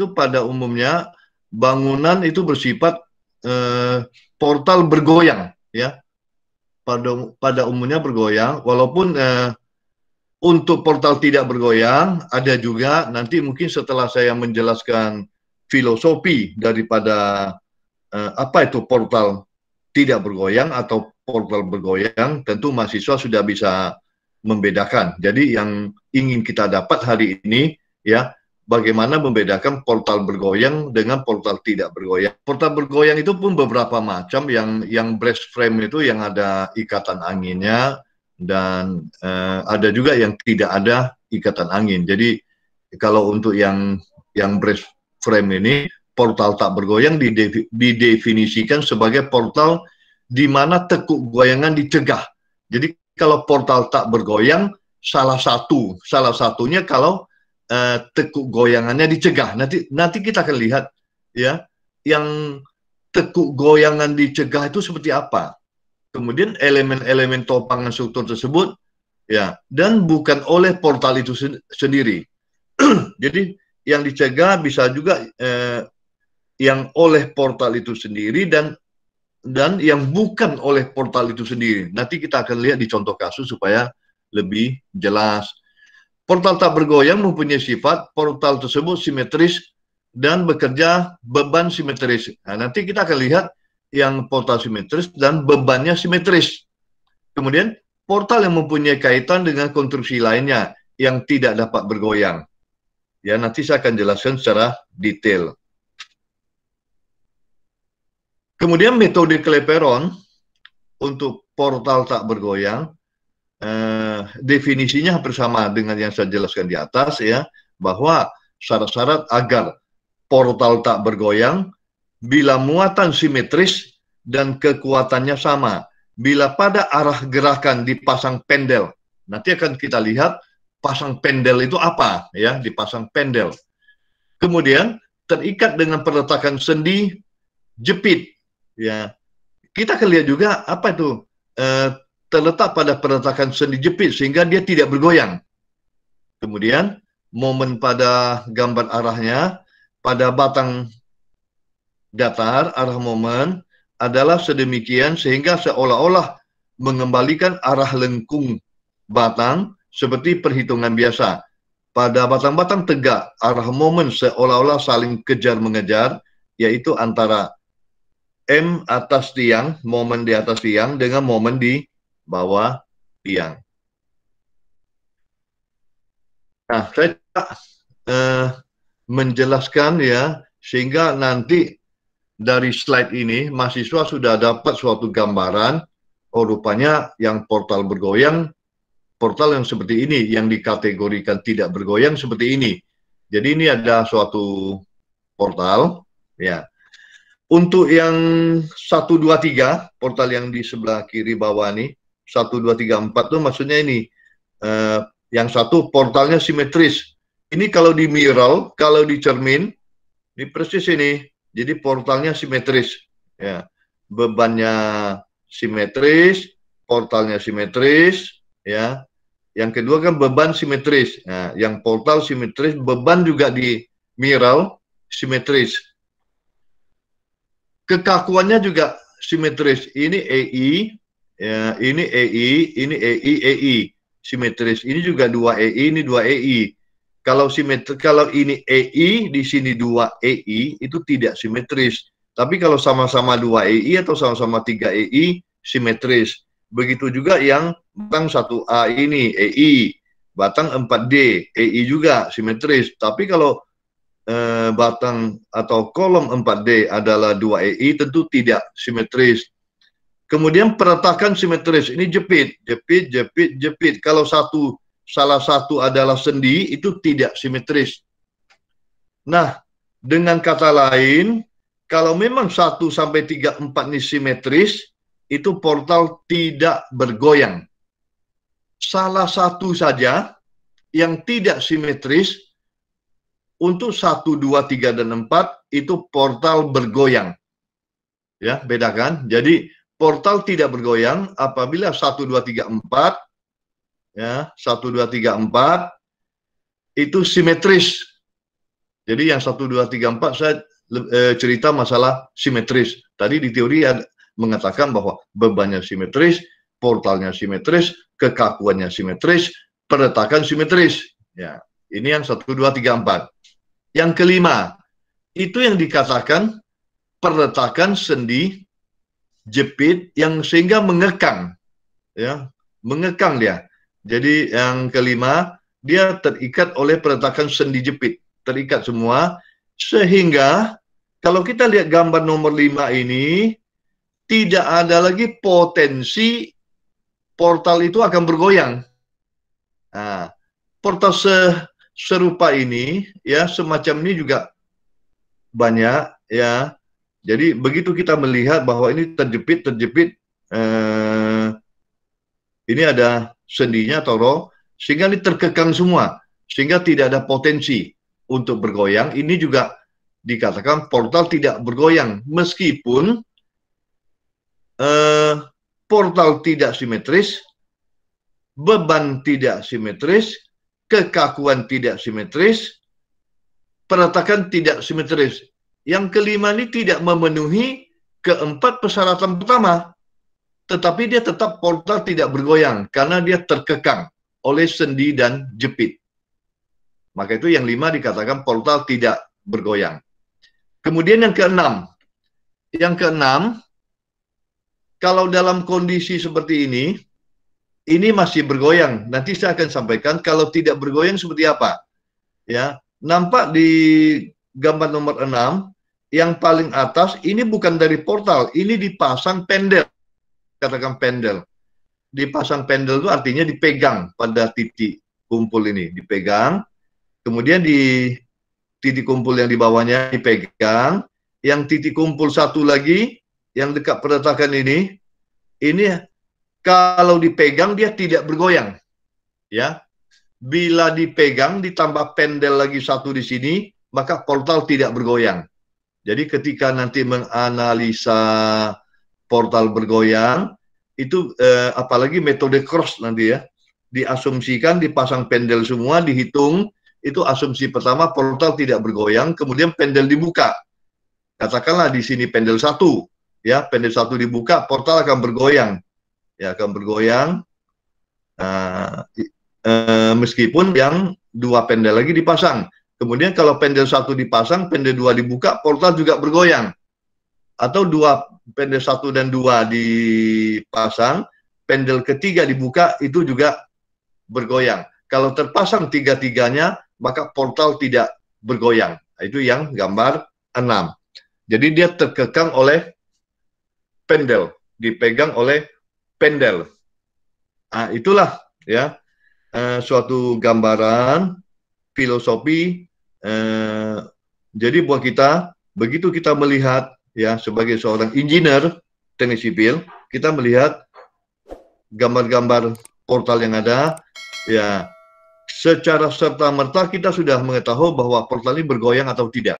itu pada umumnya bangunan itu bersifat eh, portal bergoyang ya pada um, pada umumnya bergoyang walaupun eh, untuk portal tidak bergoyang ada juga nanti mungkin setelah saya menjelaskan filosofi daripada eh, apa itu portal tidak bergoyang atau portal bergoyang tentu mahasiswa sudah bisa membedakan jadi yang ingin kita dapat hari ini ya bagaimana membedakan portal bergoyang dengan portal tidak bergoyang. Portal bergoyang itu pun beberapa macam yang yang breast frame itu yang ada ikatan anginnya dan uh, ada juga yang tidak ada ikatan angin. Jadi kalau untuk yang yang breast frame ini portal tak bergoyang didefinisikan sebagai portal di mana tekuk goyangan dicegah. Jadi kalau portal tak bergoyang salah satu salah satunya kalau Eh, tekuk goyangannya dicegah. Nanti nanti kita akan lihat ya yang tekuk goyangan dicegah itu seperti apa. Kemudian elemen-elemen topangan struktur tersebut ya dan bukan oleh portal itu sen sendiri. Jadi yang dicegah bisa juga eh, yang oleh portal itu sendiri dan dan yang bukan oleh portal itu sendiri. Nanti kita akan lihat di contoh kasus supaya lebih jelas. Portal tak bergoyang mempunyai sifat portal tersebut simetris dan bekerja beban simetris. Nah, nanti kita akan lihat yang portal simetris dan bebannya simetris. Kemudian portal yang mempunyai kaitan dengan konstruksi lainnya yang tidak dapat bergoyang. Ya, nanti saya akan jelaskan secara detail. Kemudian metode Clapeyron untuk portal tak bergoyang eh, definisinya hampir sama dengan yang saya jelaskan di atas ya, bahwa syarat-syarat agar portal tak bergoyang bila muatan simetris dan kekuatannya sama. Bila pada arah gerakan dipasang pendel, nanti akan kita lihat pasang pendel itu apa ya, dipasang pendel. Kemudian terikat dengan perletakan sendi jepit ya. Kita akan lihat juga apa itu eh, terletak pada perletakan sendi jepit sehingga dia tidak bergoyang. Kemudian momen pada gambar arahnya pada batang datar arah momen adalah sedemikian sehingga seolah-olah mengembalikan arah lengkung batang seperti perhitungan biasa. Pada batang-batang tegak, arah momen seolah-olah saling kejar-mengejar, yaitu antara M atas tiang, momen di atas tiang, dengan momen di bawah tiang. Nah, saya uh, menjelaskan ya sehingga nanti dari slide ini mahasiswa sudah dapat suatu gambaran oh rupanya yang portal bergoyang portal yang seperti ini yang dikategorikan tidak bergoyang seperti ini. Jadi ini ada suatu portal ya. Untuk yang 1 2 3 portal yang di sebelah kiri bawah ini satu dua tiga empat tuh maksudnya ini uh, yang satu portalnya simetris. Ini kalau di mural kalau di cermin, ini persis ini. Jadi portalnya simetris. Ya, bebannya simetris, portalnya simetris, ya. Yang kedua kan beban simetris. Nah, yang portal simetris, beban juga di mural simetris. Kekakuannya juga simetris. Ini EI, Ya, ini EI, ini EI, EI. Simetris. Ini juga dua EI, ini dua EI. Kalau simetris, kalau ini EI, di sini dua EI, itu tidak simetris. Tapi kalau sama-sama dua EI atau sama-sama tiga EI, simetris. Begitu juga yang batang satu a ini, EI. Batang 4D, EI juga, simetris. Tapi kalau eh, batang atau kolom 4D adalah dua EI, tentu tidak simetris Kemudian perletakan simetris. Ini jepit, jepit, jepit, jepit. Kalau satu salah satu adalah sendi itu tidak simetris. Nah, dengan kata lain, kalau memang satu sampai tiga empat ini simetris, itu portal tidak bergoyang. Salah satu saja yang tidak simetris untuk satu dua tiga dan empat itu portal bergoyang. Ya, bedakan. Jadi portal tidak bergoyang apabila 1 2 3 4 ya, 1 2 3 4 itu simetris. Jadi yang 1 2 3 4 saya eh, cerita masalah simetris. Tadi di teori ada, mengatakan bahwa bebannya simetris, portalnya simetris, kekakuannya simetris, peretakan simetris. Ya, ini yang 1 2 3 4. Yang kelima, itu yang dikatakan peretakan sendi jepit yang sehingga mengekang ya mengekang dia jadi yang kelima dia terikat oleh peretakan sendi jepit terikat semua sehingga kalau kita lihat gambar nomor lima ini tidak ada lagi potensi portal itu akan bergoyang nah, portal se serupa ini ya semacam ini juga banyak ya jadi begitu kita melihat bahwa ini terjepit terjepit eh, ini ada sendinya toro sehingga ini terkekang semua sehingga tidak ada potensi untuk bergoyang. Ini juga dikatakan portal tidak bergoyang meskipun eh, portal tidak simetris, beban tidak simetris, kekakuan tidak simetris, peratakan tidak simetris yang kelima ini tidak memenuhi keempat persyaratan pertama, tetapi dia tetap portal tidak bergoyang karena dia terkekang oleh sendi dan jepit. Maka itu yang lima dikatakan portal tidak bergoyang. Kemudian yang keenam, yang keenam, kalau dalam kondisi seperti ini, ini masih bergoyang. Nanti saya akan sampaikan kalau tidak bergoyang seperti apa. Ya, nampak di gambar nomor 6 yang paling atas ini bukan dari portal, ini dipasang pendel. Katakan pendel. Dipasang pendel itu artinya dipegang pada titik kumpul ini, dipegang. Kemudian di titik kumpul yang di bawahnya dipegang, yang titik kumpul satu lagi yang dekat peretakan ini ini kalau dipegang dia tidak bergoyang. Ya. Bila dipegang ditambah pendel lagi satu di sini, maka portal tidak bergoyang. Jadi ketika nanti menganalisa portal bergoyang, itu eh, apalagi metode cross nanti ya, diasumsikan dipasang pendel semua, dihitung, itu asumsi pertama portal tidak bergoyang, kemudian pendel dibuka. Katakanlah di sini pendel satu, ya pendel satu dibuka, portal akan bergoyang, ya akan bergoyang. Uh, uh, meskipun yang dua pendel lagi dipasang, Kemudian kalau pendel satu dipasang, pendel dua dibuka, portal juga bergoyang. Atau dua pendel satu dan dua dipasang, pendel ketiga dibuka, itu juga bergoyang. Kalau terpasang tiga-tiganya, maka portal tidak bergoyang. Nah, itu yang gambar enam. Jadi dia terkekang oleh pendel, dipegang oleh pendel. Nah, itulah ya eh, suatu gambaran filosofi Eh, jadi buat kita begitu kita melihat ya sebagai seorang engineer teknik sipil kita melihat gambar-gambar portal yang ada ya secara serta merta kita sudah mengetahui bahwa portal ini bergoyang atau tidak